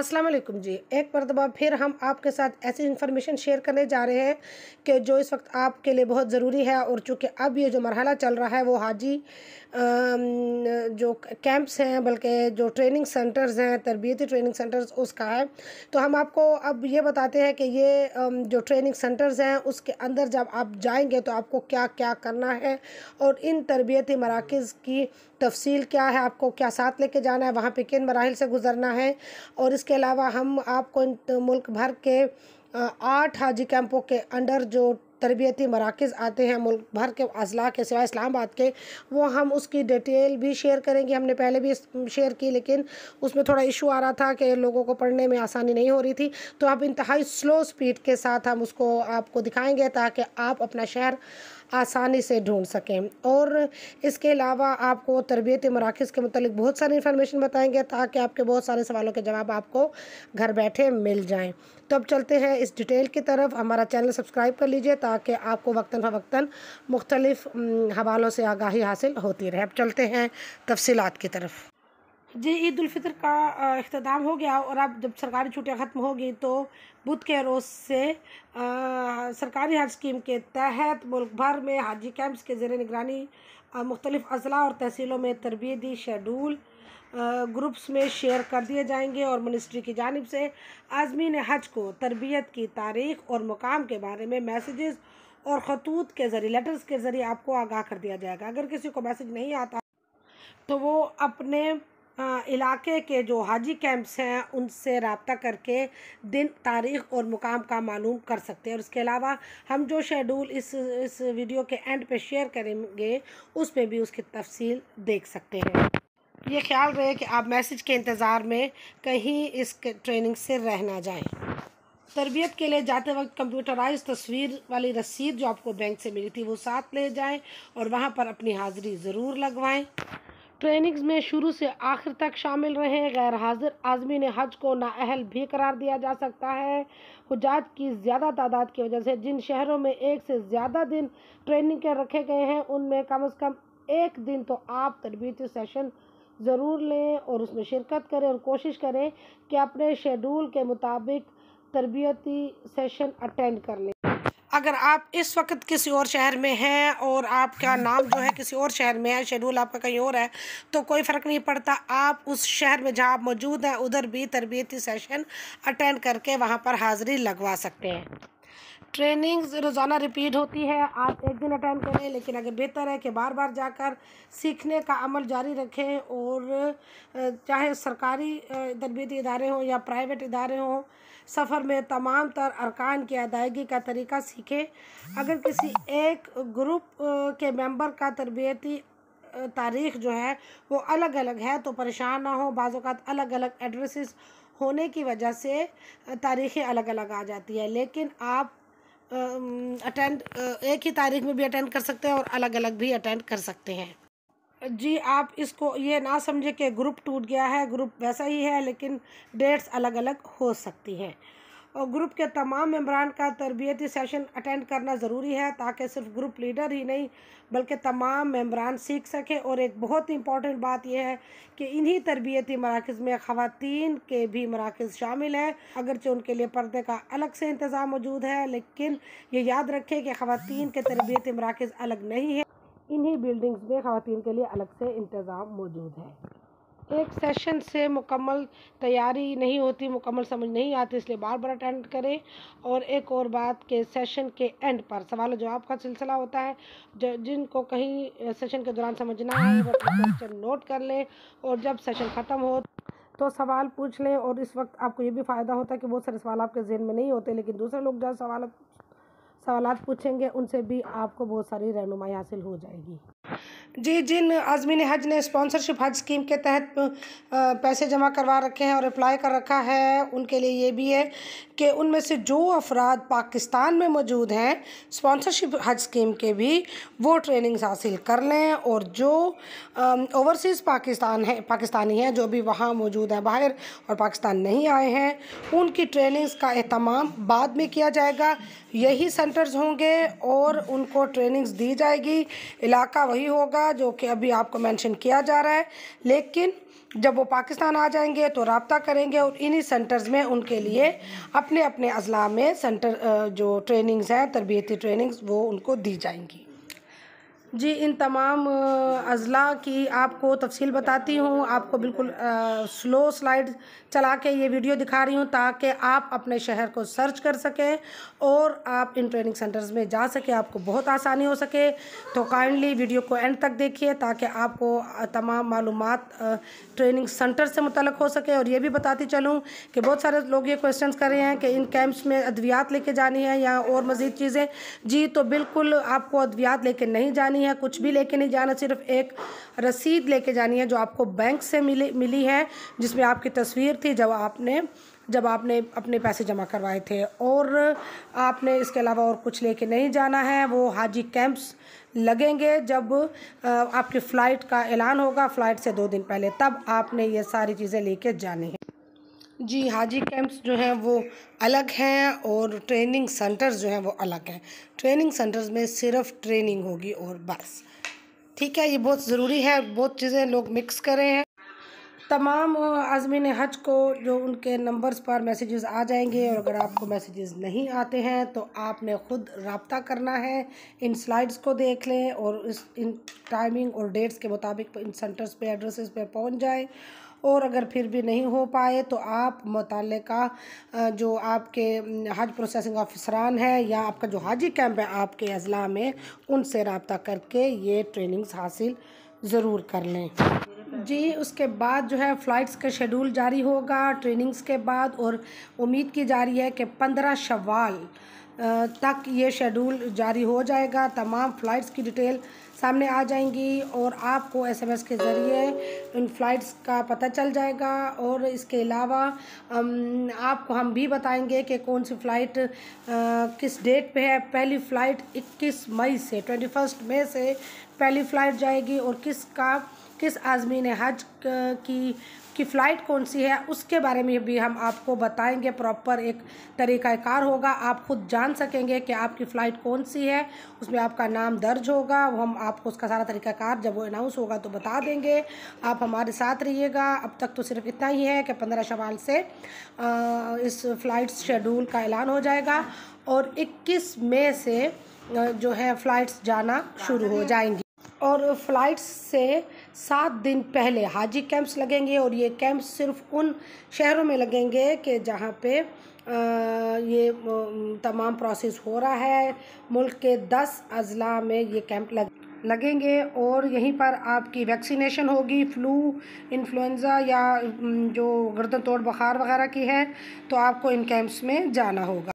अस्सलाम वालेकुम जी एक मरतबा फिर हम आपके साथ ऐसी इन्फॉर्मेशन शेयर करने जा रहे हैं कि जो इस वक्त आपके लिए बहुत ज़रूरी है और चूँकि अब ये जो मरहला चल रहा है वो हाजी जो कैंप्स हैं बल्कि जो ट्रेनिंग सेंटर्स हैं तरबियती ट्रेनिंग सेंटर्स उसका है तो हम आपको अब ये बताते हैं कि ये जो ट्रेनिंग सेंटर्स हैं उसके अंदर जब आप जाएँगे तो आपको क्या क्या करना है और इन तरबियती मराकज़ की तफसील क्या है आपको क्या साथ लेके जाना है वहाँ पर किन मराहल से गुजरना है और इसके अलावा हम आपको मुल्क भर के आठ हाजी कैंपों के अंडर जो तरबियती मराकज़ आते हैं मुल्क भर के अजला के सिवा इस्लामाबाद के वो हम उसकी डिटेल भी शेयर करेंगे हमने पहले भी शेयर की लेकिन उसमें थोड़ा इशू आ रहा था कि लोगों को पढ़ने में आसानी नहीं हो रही थी तो आप इंतहाई स्लो स्पीड के साथ हम उसको आपको दिखाएंगे ताकि आप अपना शहर आसानी से ढूंढ सकें और इसके अलावा आपको तरबियत मराकज़ के मतलब बहुत सारी इन्फॉर्मेशन बताएंगे ताकि आपके बहुत सारे सवालों के जवाब आपको घर बैठे मिल जाएँ तो अब चलते हैं इस डिटेल की तरफ हमारा चैनल सब्सक्राइब कर लीजिए ताकि आपको वक्ता फ़वक्ता मुख्तलिफ़ हम्म, हवालों से आगाही हासिल होती रहे अब चलते हैं तफसीत की तरफ जी ईद उलफ़ितर का अख्ताम हो गया और अब जब सरकारी छुट्टियां ख़त्म होगी तो बुध के रोज़ से आ, सरकारी हज स्कीम के तहत मुल्क भर में हाजी कैंप्स के ज़र निगरानी मुख्तलिफ अजला और तहसीलों में तरबियती शेडूल ग्रुप्स में शेयर कर दिए जाएंगे और मिनिस्ट्री की जानब से आज़मीन हज को तरबियत की तारीख और मुकाम के बारे में मैसेजेस और खतूत के ज़रिए लेटर्स के ज़रिए आपको आगाह कर दिया जाएगा अगर किसी को मैसेज नहीं आता तो वो अपने इलाके के जो हाजी कैंप्स हैं उनसे रबता करके दिन तारीख़ और मुकाम का मालूम कर सकते हैं और इसके अलावा हम जो शेड्यूल इस इस वीडियो के एंड पे शेयर करेंगे उस पर भी उसकी तफसील देख सकते हैं ये ख्याल रहे कि आप मैसेज के इंतज़ार में कहीं इस ट्रेनिंग से रह ना जाएँ तरबियत के लिए जाते वक्त कंप्यूटराइज तस्वीर वाली रसीद जो आपको बैंक से मिली थी वो साथ ले जाएं और वहाँ पर अपनी हाज़िरी ज़रूर लगवाएं ट्रेनिंग्स में शुरू से आखिर तक शामिल रहे गैर हाजिर आजमी ने हज को नाअहल भी करार दिया जा सकता है हजात की ज़्यादा तादाद की वजह से जिन शहरों में एक से ज़्यादा दिन ट्रेनिंग के रखे गए हैं उनमें कम अज़ कम एक दिन तो आप तरबती सेशन ज़रूर लें और उसमें शिरकत करें और कोशिश करें कि अपने शेड्यूल के मुताबिक तरबियती सेशन अटेंड कर लें अगर आप इस वक्त किसी और शहर में हैं और आपका नाम जो है किसी और शहर में है शेड्यूल आपका कहीं और है तो कोई फ़र्क नहीं पड़ता आप उस शहर में जहाँ आप मौजूद हैं उधर भी तरबियती सेशन अटेंड करके वहाँ पर हाज़िरी लगवा सकते हैं ट्रेनिंग्स रोज़ाना रिपीट होती है आप एक दिन अटेंड करें लेकिन अगर बेहतर है कि बार बार जाकर सीखने का अमल जारी रखें और चाहे सरकारी तरबती इदारे हों या प्राइवेट इदारे हों सफ़र में तमाम तर अरकान की अदायगी का तरीका सीखें अगर किसी एक ग्रुप के मेंबर का तरबियती तारीख जो है वो अलग अलग है तो परेशान ना हो बाज़ात अलग अलग एड्रेसेस होने की वजह से तारीखें अलग अलग आ जाती है लेकिन आप अटेंड एक ही तारीख में भी अटेंड कर सकते हैं और अलग अलग भी अटेंड कर सकते हैं जी आप इसको ये ना समझे कि ग्रुप टूट गया है ग्रुप वैसा ही है लेकिन डेट्स अलग अलग हो सकती हैं और ग्रुप के तमाम मम्बरान का तरबियती सेशन अटेंड करना ज़रूरी है ताकि सिर्फ ग्रुप लीडर ही नहीं बल्कि तमाम मम्बरान सीख सकें और एक बहुत ही बात यह है कि इन्हीं तरबियती मराकज़ में ख़वान के भी मराकज़ शामिल हैं अगरचे उनके लिए पर्दे का अलग से इंतज़ाम मौजूद है लेकिन ये याद रखें कि ख़वान के तरबियती मराकज़ अलग नहीं है इन्हीं बिल्डिंग्स में ख़वान के लिए अलग से इंतज़ाम मौजूद है एक सेशन से मुकम्मल तैयारी नहीं होती मुकम्मल समझ नहीं आती इसलिए बार बार अटेंड करें और एक और बात के सेशन के एंड पर सवाल जवाब का सिलसिला होता है जो जिनको कहीं सेशन के दौरान समझना है वो क्वेश्चन नोट कर लें और जब सेशन ख़त्म हो तो सवाल पूछ लें और इस वक्त आपको ये भी फ़ायदा होता है कि बहुत सारे सवाल आपके जहन में नहीं होते लेकिन दूसरे लोग जहाँ सवाल सवाल पूछेंगे उनसे भी आपको बहुत सारी रहनुमाई हासिल हो जाएगी जी जिन आज़मीन हज ने स्पॉन्सरशिप हज स्कीम के तहत पैसे जमा करवा रखे हैं और अप्लाई कर रखा है उनके लिए ये भी है कि उनमें से जो अफराद पाकिस्तान में मौजूद हैं स्पॉन्सरशिप हज स्कीम के भी वो ट्रेनिंग्स हासिल कर लें और जो ओवरसीज़ पाकिस्तान है पाकिस्तानी हैं जो भी वहाँ मौजूद हैं बाहर और पाकिस्तान नहीं आए हैं उनकी ट्रेनिंग्स का अहतमाम बाद में किया जाएगा यही सेंटर्स होंगे और उनको ट्रेनिंग्स दी जाएगी इलाका वही होगा का जो कि अभी आपको मेंशन किया जा रहा है लेकिन जब वो पाकिस्तान आ जाएंगे तो रबता करेंगे और इन्हीं सेंटर्स में उनके लिए अपने अपने अजला में सेंटर जो ट्रेनिंग्स हैं तरबियती ट्रेनिंग्स वो उनको दी जाएंगी जी इन तमाम अज़ला की आपको तफसील बताती हूँ आपको बिल्कुल आ, स्लो स्लाइड चला के ये वीडियो दिखा रही हूँ ताकि आप अपने शहर को सर्च कर सकें और आप इन ट्रेनिंग सेंटर्स में जा सकें आपको बहुत आसानी हो सके तो काइंडली वीडियो को एंड तक देखिए ताकि आपको तमाम मालूम ट्रेनिंग सेंटर से मुतलक हो सके और ये भी बताती चलूँ कि बहुत सारे लोग ये क्वेश्चन कर रहे हैं कि इन कैंप्स में अद्वियात लेके जानी है या और मज़ीद चीज़ें जी तो बिल्कुल आपको अद्वियात लेके नहीं जानी नहीं है कुछ भी लेके नहीं जाना सिर्फ एक रसीद लेके जानी है जो आपको बैंक से मिली मिली है जिसमें आपकी तस्वीर थी जब आपने जब आपने अपने पैसे जमा करवाए थे और आपने इसके अलावा और कुछ लेके नहीं जाना है वो हाजी कैंप्स लगेंगे जब आपकी फ़्लाइट का ऐलान होगा फ़्लाइट से दो दिन पहले तब आपने ये सारी चीज़ें लेके जानी है जी हाजी कैंप्स जो हैं वो अलग हैं और ट्रेनिंग सेंटर्स जो हैं वो अलग हैं ट्रेनिंग सेंटर्स में सिर्फ ट्रेनिंग होगी और बस ठीक है ये बहुत ज़रूरी है बहुत चीज़ें लोग मिक्स कर रहे हैं तमाम आजमीन हज को जो उनके नंबर्स पर मैसेजेस आ जाएंगे और अगर आपको मैसेजेस नहीं आते हैं तो आपने ख़ुद रबता करना है इन स्लाइड्स को देख लें और इस इन टाइमिंग और डेट्स के मुताबिक इन सेंटर्स पे एड्रेसेस पे पहुंच जाएँ और अगर फिर भी नहीं हो पाए तो आप मुतल जो आपके हज प्रोसेसिंग ऑफिसरान है या आपका जो हाजी कैंप है आपके अजला में उनसे रबता करके ये ट्रेनिंग्स हासिल ज़रूर कर लें जी उसके बाद जो है फ़्लाइट्स का शेड्यूल जारी होगा ट्रेनिंग्स के बाद और उम्मीद की जा रही है कि पंद्रह शवाल तक ये शेड्यूल जारी हो जाएगा तमाम फ़्लाइट्स की डिटेल सामने आ जाएंगी और आपको एसएमएस के ज़रिए इन फ़्लाइट्स का पता चल जाएगा और इसके अलावा आपको हम भी बताएंगे कि कौन सी फ़्लाइट किस डेट पे है पहली फ़्लाइट 21 मई से 21 मई से पहली फ़्लाइट जाएगी और किसका किस आज़मी ने हज की की फ़्लाइट कौन सी है उसके बारे में भी हम आपको बताएंगे प्रॉपर एक तरीक़ाकार होगा आप खुद जान सकेंगे कि आपकी फ़्लाइट कौन सी है उसमें आपका नाम दर्ज होगा वो हम आपको उसका सारा तरीक़ाकार जब वो अनाउंस होगा तो बता देंगे आप हमारे साथ रहिएगा अब तक तो सिर्फ इतना ही है कि पंद्रह सवाल से इस फ़्लाइट शेड्यूल का ऐलान हो जाएगा और इक्कीस मई से जो है फ़्लाइट्स जाना शुरू हो जाएंगी और फ़्लाइट्स से सात दिन पहले हाजी कैंप्स लगेंगे और ये कैंप्स सिर्फ उन शहरों में लगेंगे कि जहाँ पे ये तमाम प्रोसेस हो रहा है मुल्क के दस अजला में ये कैंप लग लगेंगे और यहीं पर आपकी वैक्सीनेशन होगी फ्लू इन्फ्लुन्ज़ा या जो गर्दन तोड़ बुखार वगैरह की है तो आपको इन कैंप्स में जाना होगा